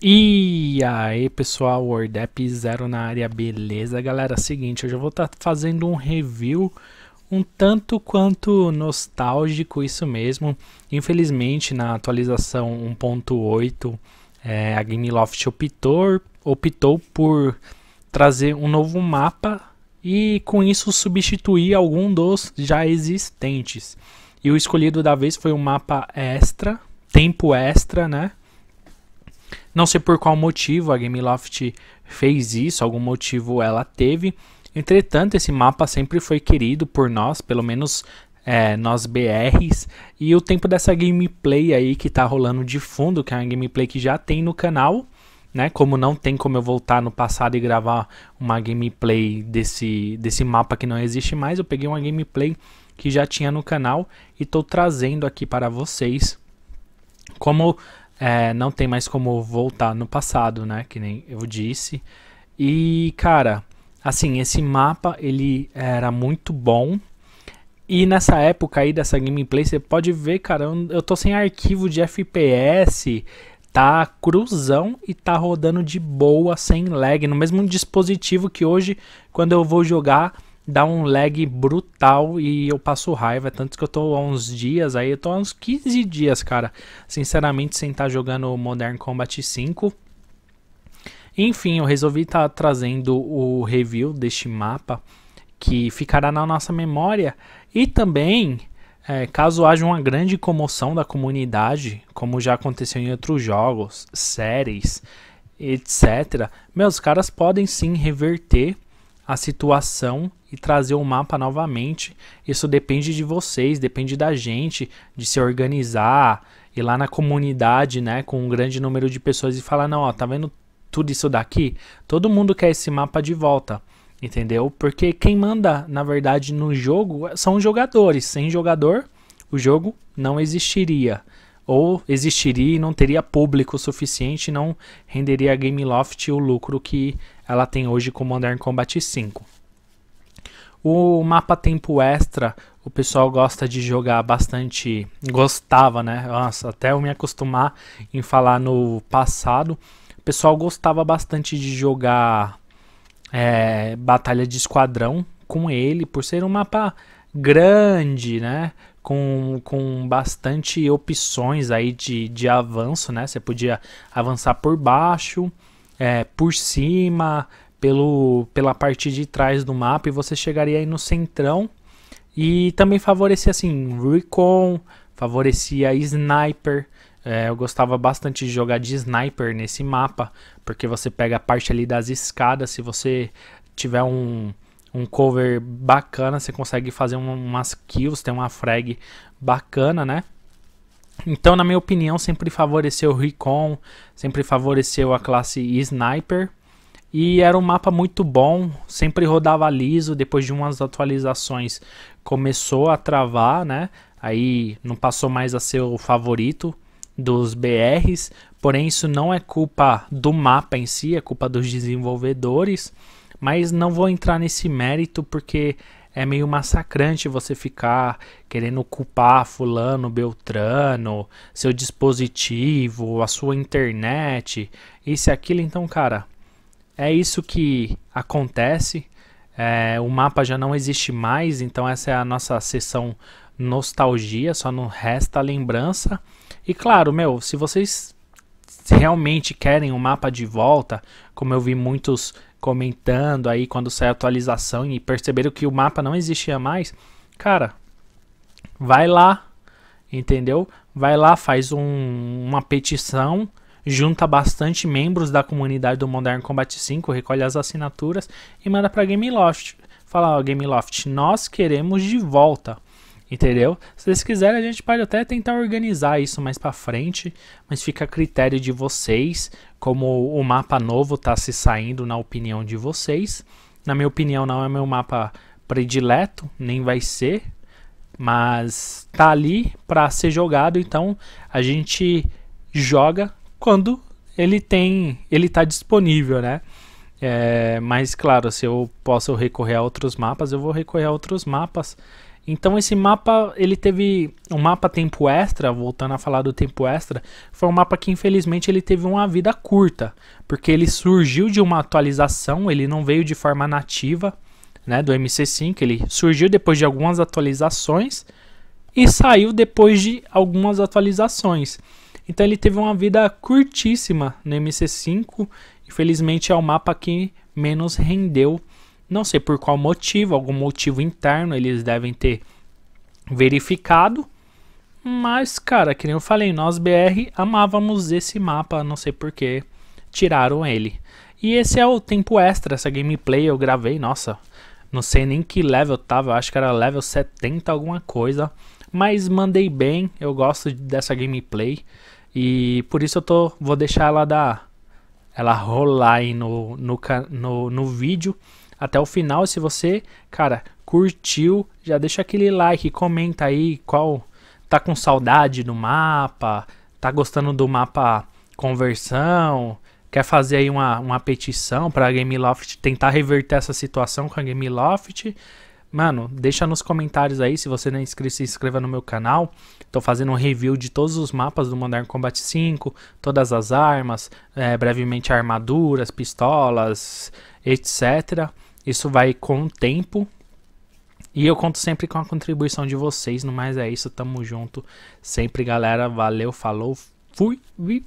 E aí pessoal, WordApp Zero na área, beleza galera? É seguinte, hoje eu vou estar tá fazendo um review um tanto quanto nostálgico, isso mesmo. Infelizmente na atualização 1.8 é, a Gameloft optou, optou por trazer um novo mapa e com isso substituir algum dos já existentes. E o escolhido da vez foi um mapa extra, tempo extra, né? Não sei por qual motivo a Gameloft fez isso, algum motivo ela teve. Entretanto, esse mapa sempre foi querido por nós, pelo menos é, nós BRs. E o tempo dessa gameplay aí que tá rolando de fundo, que é uma gameplay que já tem no canal. Né? Como não tem como eu voltar no passado e gravar uma gameplay desse, desse mapa que não existe mais, eu peguei uma gameplay que já tinha no canal e estou trazendo aqui para vocês como é, não tem mais como voltar no passado, né? Que nem eu disse. E, cara, assim, esse mapa ele era muito bom. E nessa época aí dessa gameplay, você pode ver, cara, eu tô sem arquivo de FPS, tá cruzão e tá rodando de boa, sem lag, no mesmo dispositivo que hoje, quando eu vou jogar, dá um lag brutal e eu passo raiva. É tanto que eu tô há uns dias aí, eu tô há uns 15 dias, cara. Sinceramente, sem estar tá jogando Modern Combat 5. Enfim, eu resolvi estar tá trazendo o review deste mapa que ficará na nossa memória e também é, caso haja uma grande comoção da comunidade, como já aconteceu em outros jogos, séries, etc., meus caras podem sim reverter a situação e trazer o mapa novamente. Isso depende de vocês, depende da gente, de se organizar, ir lá na comunidade, né, com um grande número de pessoas e falar: não, ó, tá vendo tudo isso daqui? Todo mundo quer esse mapa de volta. Entendeu? Porque quem manda, na verdade, no jogo são os jogadores. Sem jogador, o jogo não existiria ou existiria e não teria público suficiente, não renderia a Gameloft o lucro que ela tem hoje com Modern Combat 5. O mapa tempo extra, o pessoal gosta de jogar bastante, gostava, né? Nossa, até eu me acostumar em falar no passado. O pessoal gostava bastante de jogar é, Batalha de Esquadrão com ele, por ser um mapa grande, né? Com, com bastante opções aí de, de avanço, né? Você podia avançar por baixo, é, por cima, pelo, pela parte de trás do mapa e você chegaria aí no centrão e também favorecia assim recon, favorecia sniper. É, eu gostava bastante de jogar de sniper nesse mapa, porque você pega a parte ali das escadas, se você tiver um, um cover bacana, você consegue fazer umas kills, tem uma frag bacana, né? Então, na minha opinião, sempre favoreceu o Recon, sempre favoreceu a classe Sniper. E era um mapa muito bom, sempre rodava liso, depois de umas atualizações começou a travar, né? Aí não passou mais a ser o favorito dos BRs, porém isso não é culpa do mapa em si, é culpa dos desenvolvedores, mas não vou entrar nesse mérito porque é meio massacrante você ficar querendo culpar fulano, beltrano, seu dispositivo, a sua internet, isso e aquilo, então, cara, é isso que acontece. É, o mapa já não existe mais, então essa é a nossa sessão nostalgia, só não resta lembrança. E claro, meu, se vocês realmente querem o um mapa de volta, como eu vi muitos comentando aí quando sai a atualização e perceberam que o mapa não existia mais, cara, vai lá, entendeu? Vai lá, faz um, uma petição junta bastante membros da comunidade do Modern Combat 5, recolhe as assinaturas e manda para Gameloft. Fala, ó, Gameloft, nós queremos de volta. Entendeu? Se vocês quiserem, a gente pode até tentar organizar isso mais para frente, mas fica a critério de vocês, como o mapa novo tá se saindo na opinião de vocês. Na minha opinião, não é meu mapa predileto, nem vai ser, mas tá ali para ser jogado, então a gente joga quando ele tem, ele está disponível, né? É, mas claro, se eu posso recorrer a outros mapas, eu vou recorrer a outros mapas. Então esse mapa, ele teve um mapa tempo extra, voltando a falar do tempo extra, foi um mapa que infelizmente ele teve uma vida curta, porque ele surgiu de uma atualização, ele não veio de forma nativa, né, do MC5, ele surgiu depois de algumas atualizações e saiu depois de algumas atualizações. Então ele teve uma vida curtíssima no MC5. Infelizmente é o mapa que menos rendeu. Não sei por qual motivo, algum motivo interno eles devem ter verificado. Mas, cara, que nem eu falei, nós BR amávamos esse mapa, não sei por que tiraram ele. E esse é o tempo extra, essa gameplay eu gravei, nossa, não sei nem que level tava, acho que era level 70 alguma coisa, mas mandei bem, eu gosto dessa gameplay. E por isso eu tô, vou deixar ela dar ela rolar aí no, no, no, no vídeo até o final. Se você, cara, curtiu, já deixa aquele like, comenta aí qual tá com saudade do mapa, tá gostando do mapa conversão, quer fazer aí uma, uma petição para a Gameloft tentar reverter essa situação com a Gameloft. Mano, deixa nos comentários aí, se você não é inscrito, se inscreva no meu canal. Tô fazendo um review de todos os mapas do Modern Combat 5, todas as armas, é, brevemente armaduras, pistolas, etc. Isso vai com o tempo. E eu conto sempre com a contribuição de vocês. No mais é isso, tamo junto. Sempre, galera. Valeu, falou, fui,